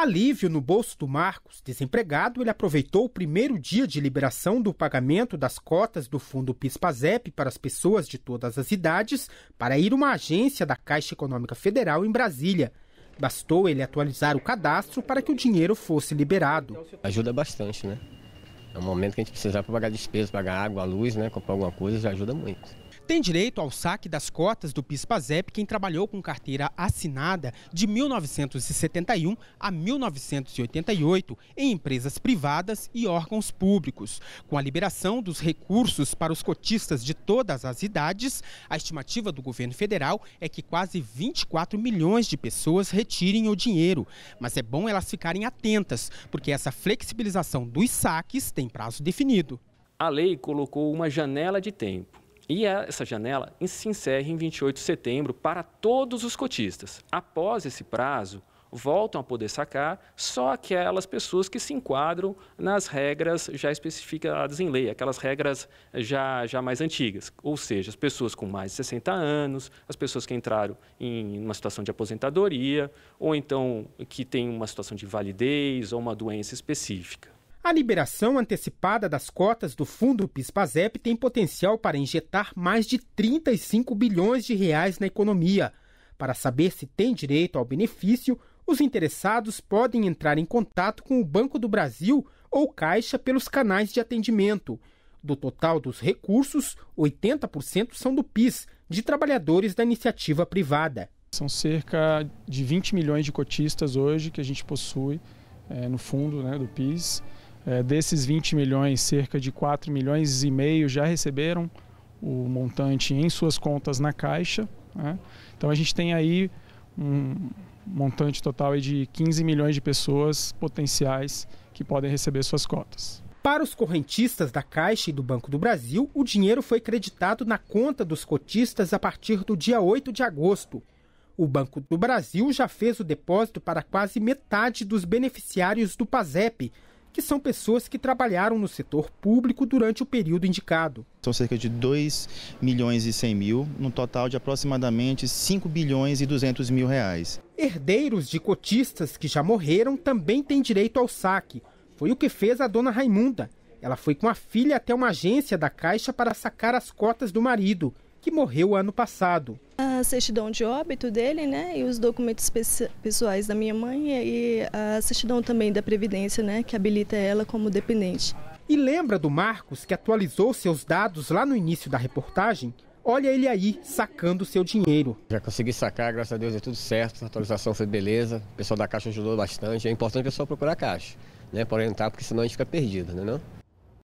Alívio no bolso do Marcos, desempregado, ele aproveitou o primeiro dia de liberação do pagamento das cotas do fundo Pispazep para as pessoas de todas as idades para ir a uma agência da Caixa Econômica Federal em Brasília. Bastou ele atualizar o cadastro para que o dinheiro fosse liberado. Ajuda bastante, né? É um momento que a gente precisar para pagar despesas, pagar água, luz, né? Comprar alguma coisa, já ajuda muito. Tem direito ao saque das cotas do PIS-PASEP quem trabalhou com carteira assinada de 1971 a 1988 em empresas privadas e órgãos públicos. Com a liberação dos recursos para os cotistas de todas as idades, a estimativa do governo federal é que quase 24 milhões de pessoas retirem o dinheiro. Mas é bom elas ficarem atentas, porque essa flexibilização dos saques tem prazo definido. A lei colocou uma janela de tempo e essa janela se encerra em 28 de setembro para todos os cotistas. Após esse prazo, voltam a poder sacar só aquelas pessoas que se enquadram nas regras já especificadas em lei, aquelas regras já, já mais antigas, ou seja, as pessoas com mais de 60 anos, as pessoas que entraram em uma situação de aposentadoria, ou então que têm uma situação de validez ou uma doença específica. A liberação antecipada das cotas do fundo PIS/PASEP tem potencial para injetar mais de 35 bilhões de reais na economia. Para saber se tem direito ao benefício, os interessados podem entrar em contato com o Banco do Brasil ou Caixa pelos canais de atendimento. Do total dos recursos, 80% são do PIS, de trabalhadores da iniciativa privada. São cerca de 20 milhões de cotistas hoje que a gente possui é, no fundo né, do PIS. É, desses 20 milhões, cerca de 4 milhões e meio já receberam o montante em suas contas na Caixa. Né? Então a gente tem aí um montante total de 15 milhões de pessoas potenciais que podem receber suas cotas. Para os correntistas da Caixa e do Banco do Brasil, o dinheiro foi creditado na conta dos cotistas a partir do dia 8 de agosto. O Banco do Brasil já fez o depósito para quase metade dos beneficiários do PASEP, que são pessoas que trabalharam no setor público durante o período indicado. São cerca de 2 milhões e 100 mil, num total de aproximadamente 5 bilhões e 200 mil reais. Herdeiros de cotistas que já morreram também têm direito ao saque. Foi o que fez a dona Raimunda. Ela foi com a filha até uma agência da Caixa para sacar as cotas do marido, que morreu ano passado a certidão de óbito dele, né, e os documentos pessoais da minha mãe e a certidão também da Previdência, né, que habilita ela como dependente. E lembra do Marcos que atualizou seus dados lá no início da reportagem? Olha ele aí sacando seu dinheiro. Já consegui sacar, graças a Deus, é tudo certo. A atualização foi beleza. O pessoal da Caixa ajudou bastante. É importante o pessoal procurar a Caixa, né? Para orientar, porque senão a gente fica perdido, né? Não?